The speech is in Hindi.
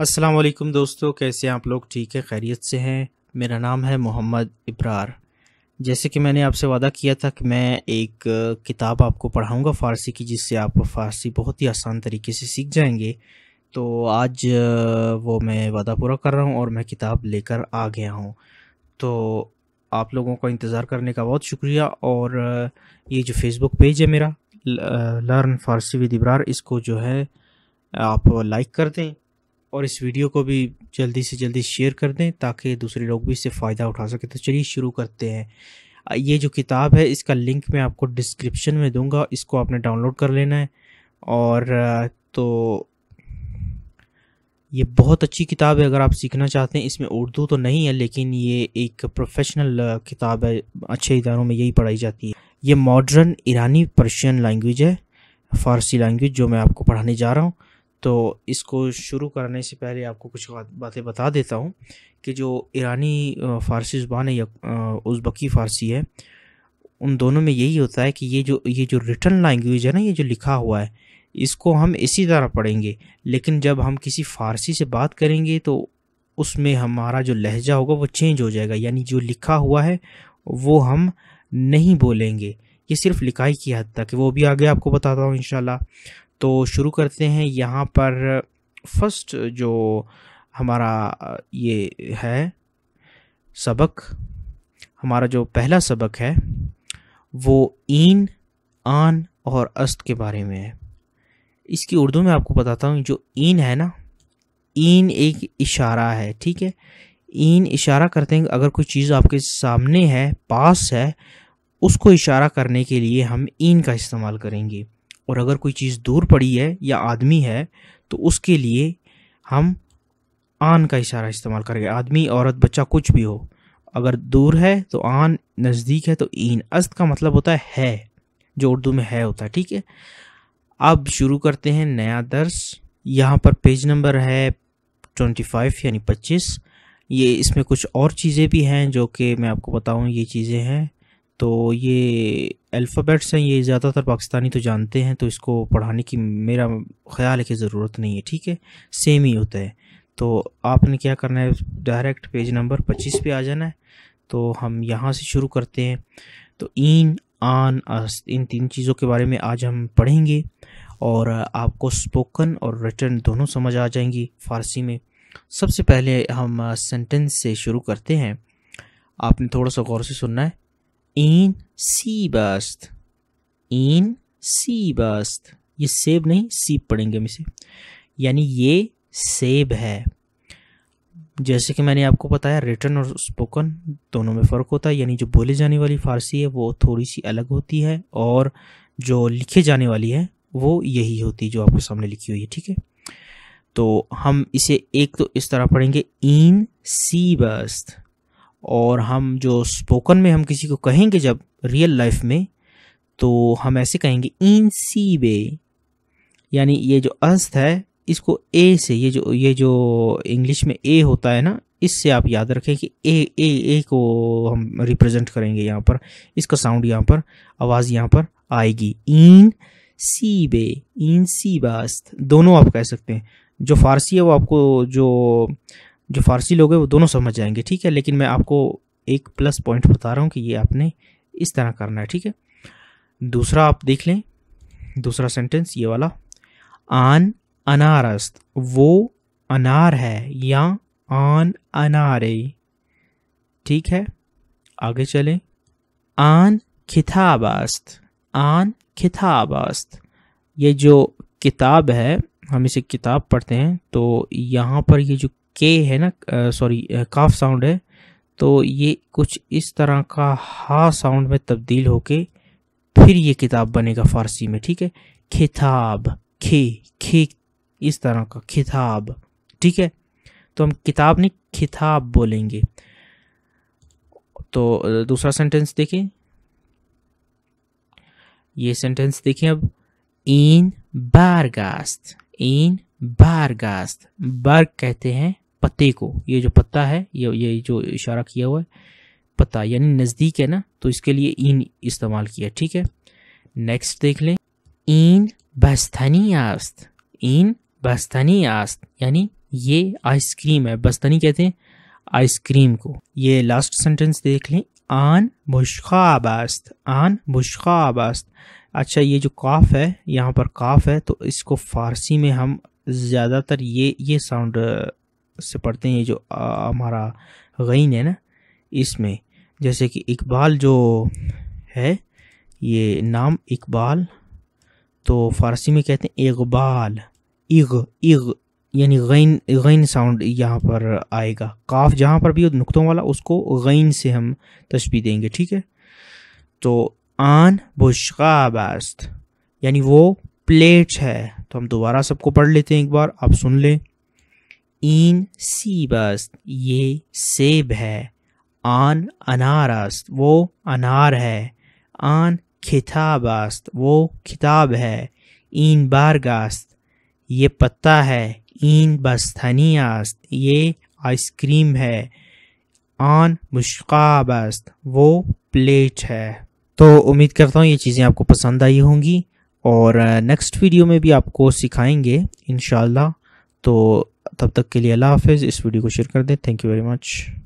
अस्सलाम वालेकुम दोस्तों कैसे हैं आप लोग ठीक है खैरियत से हैं मेरा नाम है मोहम्मद इब्रार जैसे कि मैंने आपसे वादा किया था कि मैं एक किताब आपको पढ़ाऊंगा फ़ारसी की जिससे आप फ़ारसी बहुत ही आसान तरीके से सीख जाएंगे तो आज वो मैं वादा पूरा कर रहा हूँ और मैं किताब लेकर आ गया हूँ तो आप लोगों का इंतज़ार करने का बहुत शुक्रिया और ये जो फेसबुक पेज है मेरा लर्न फ़ारसी विद इब्रार इसको जो है आप लाइक कर दें और इस वीडियो को भी जल्दी से जल्दी शेयर कर दें ताकि दूसरे लोग भी इससे फ़ायदा उठा सकें तो चलिए शुरू करते हैं ये जो किताब है इसका लिंक मैं आपको डिस्क्रिप्शन में दूंगा इसको आपने डाउनलोड कर लेना है और तो ये बहुत अच्छी किताब है अगर आप सीखना चाहते हैं इसमें उर्दू तो नहीं है लेकिन ये एक प्रोफेशनल किताब है अच्छे इदारों में यही पढ़ाई जाती है ये मॉडर्न ईरानी पर्शियन लैंग्वेज है फ़ारसी लैंग्वेज जो मैं आपको पढ़ाने जा रहा हूँ तो इसको शुरू करने से पहले आपको कुछ बातें बता देता हूँ कि जो ईरानी फ़ारसी ज़ुबान है या उज़्बकी फ़ारसी है उन दोनों में यही होता है कि ये जो ये जो रिटर्न लैंग्वेज है ना ये जो लिखा हुआ है इसको हम इसी तरह पढ़ेंगे लेकिन जब हम किसी फ़ारसी से बात करेंगे तो उसमें हमारा जो लहजा होगा वो चेंज हो जाएगा यानी जो लिखा हुआ है वो हम नहीं बोलेंगे ये सिर्फ लिखाई की हद तक वो भी आगे आपको बताता हूँ इन तो शुरू करते हैं यहाँ पर फर्स्ट जो हमारा ये है सबक हमारा जो पहला सबक है वो इन आन और अस्त के बारे में है इसकी उर्दू में आपको बताता हूँ जो इन है ना इन एक इशारा है ठीक है इन इशारा करते हैं अगर कोई चीज़ आपके सामने है पास है उसको इशारा करने के लिए हम इन का इस्तेमाल करेंगे और अगर कोई चीज़ दूर पड़ी है या आदमी है तो उसके लिए हम आन का इशारा इस्तेमाल करेंगे आदमी औरत बच्चा कुछ भी हो अगर दूर है तो आन नज़दीक है तो इन अस्त का मतलब होता है है जो उर्दू में है होता है ठीक है अब शुरू करते हैं नया दर्स यहाँ पर पेज नंबर है ट्वेंटी फाइव यानी पच्चीस ये इसमें कुछ और चीज़ें भी हैं जो कि मैं आपको बताऊँ ये चीज़ें हैं तो ये अल्फ़ाबेट्स हैं ये ज़्यादातर पाकिस्तानी तो जानते हैं तो इसको पढ़ाने की मेरा ख्याल है कि ज़रूरत नहीं है ठीक है सेम ही होता है तो आपने क्या करना है डायरेक्ट पेज नंबर पच्चीस पे आ जाना है तो हम यहाँ से शुरू करते हैं तो इन आन इन तीन चीज़ों के बारे में आज हम पढ़ेंगे और आपको स्पोकन और रिटर्न दोनों समझ आ जाएंगी फ़ारसी में सबसे पहले हम सेंटेंस से शुरू करते हैं आपने थोड़ा सा गौर से सुनना है इन सी बस्त इन सी बस्त ये सेब नहीं सीब पढ़ेंगे हम इसे यानी ये सेब है जैसे कि मैंने आपको बताया रिटर्न और स्पोकन दोनों में फ़र्क होता है यानी जो बोले जाने वाली फ़ारसी है वो थोड़ी सी अलग होती है और जो लिखे जाने वाली है वो यही होती है जो आपके सामने लिखी हुई है ठीक है तो हम इसे एक तो इस तरह पढ़ेंगे इन सी बस्त और हम जो स्पोकन में हम किसी को कहेंगे जब रियल लाइफ में तो हम ऐसे कहेंगे इन सी बे यानी ये जो अस्त है इसको ए से ये जो ये जो इंग्लिश में ए होता है ना इससे आप याद रखें कि ए ए ए को हम रिप्रेजेंट करेंगे यहाँ पर इसका साउंड यहाँ पर आवाज़ यहाँ पर आएगी इन सी बे इन सी बास्त दोनों आप कह सकते हैं जो फारसी है वो आपको जो जो फ़ारसी लोग हैं वो दोनों समझ जाएंगे ठीक है लेकिन मैं आपको एक प्लस पॉइंट बता रहा हूँ कि ये आपने इस तरह करना है ठीक है दूसरा आप देख लें दूसरा सेंटेंस ये वाला आन अनारस्त वो अनार है या आन अनारे ठीक है आगे चलें आन खिताबास्त आन खिताबास्त ये जो किताब है हम इसे किताब पढ़ते हैं तो यहाँ पर ये जो के है ना सॉरी काफ साउंड है तो ये कुछ इस तरह का हा साउंड में तब्दील होके फिर ये किताब बनेगा फारसी में ठीक है खिताब खे खे इस तरह का खिताब ठीक है तो हम किताब नहीं खिताब बोलेंगे तो दूसरा सेंटेंस देखें ये सेंटेंस देखें अब इन बारगास्त इन बारगास्त बर्ग कहते हैं पते को ये जो पत्ता है ये ये जो इशारा किया हुआ है पता यानी नज़दीक है ना तो इसके लिए इन इस्तेमाल किया ठीक है नेक्स्ट देख लें इन बस्तनी आस्त इन बस्तनी आस्त यानी ये आइसक्रीम है बस्तनी कहते हैं आइसक्रीम को ये लास्ट सेंटेंस देख लें आन आबास्त आन आबास्त अच्छा ये जो काफ है यहाँ पर काफ है तो इसको फारसी में हम ज़्यादातर ये ये साउंड से पढ़ते हैं ये जो हमारा ग़ीन है ना इसमें जैसे कि इकबाल जो है ये नाम इकबाल तो फ़ारसी में कहते हैं इकबाल इग इग यानी गैन गैन साउंड यहाँ पर आएगा काफ जहाँ पर भी हो नुकतों वाला उसको गैन से हम तस्वीर देंगे ठीक है तो आन बुशकाबास्त यानी वो प्लेट है तो हम दोबारा सबको पढ़ लेते हैं एक बार आप सुन लें इन सीब است ये सेब है आन अनार است वो अनार है आन खिताब است वो खिताब है इन बार्ग است ये पत्ता है इन बस्थनी است ये आइसक्रीम है आन मुश्काब است वो प्लेट है तो उम्मीद करता हूँ ये चीज़ें आपको पसंद आई होंगी और नेक्स्ट वीडियो में भी आपको सिखाएंगे इन तो तब तक के लिए अल्लाह हाफिज़ इस वीडियो को शेयर कर दें थैंक यू वेरी मच